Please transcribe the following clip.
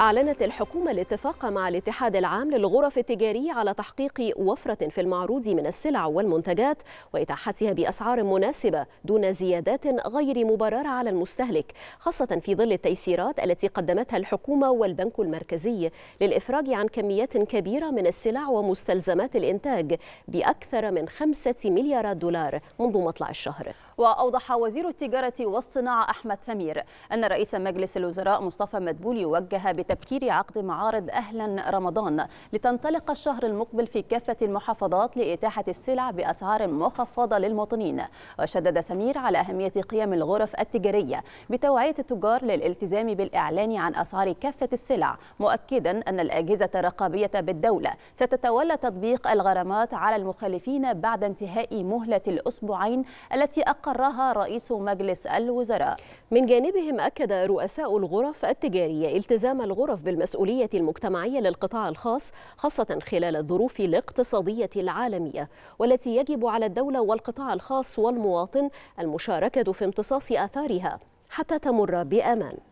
أعلنت الحكومة الاتفاق مع الاتحاد العام للغرف التجارية على تحقيق وفرة في المعروض من السلع والمنتجات وإتاحتها بأسعار مناسبة دون زيادات غير مبررة على المستهلك خاصة في ظل التيسيرات التي قدمتها الحكومة والبنك المركزي للإفراج عن كميات كبيرة من السلع ومستلزمات الإنتاج بأكثر من خمسة مليارات دولار منذ مطلع الشهر وأوضح وزير التجارة والصناعة أحمد سمير أن رئيس مجلس الوزراء مصطفى مدبولي وجه بتبكير عقد معارض أهلا رمضان لتنطلق الشهر المقبل في كافة المحافظات لإتاحة السلع بأسعار مخفضة للمواطنين وشدد سمير على أهمية قيم الغرف التجارية بتوعية التجار للالتزام بالإعلان عن أسعار كافة السلع مؤكدا أن الأجهزة الرقابية بالدولة ستتولى تطبيق الغرامات على المخالفين بعد انتهاء مهلة الأسبوعين التي أقرها رئيس مجلس الوزراء من جانبهم أكد رؤساء الغرف التجارية التزام الغرف بالمسؤولية المجتمعية للقطاع الخاص خاصة خلال الظروف الاقتصادية العالمية والتي يجب على الدولة والقطاع الخاص والمواطن المشاركة في امتصاص آثارها حتى تمر بأمان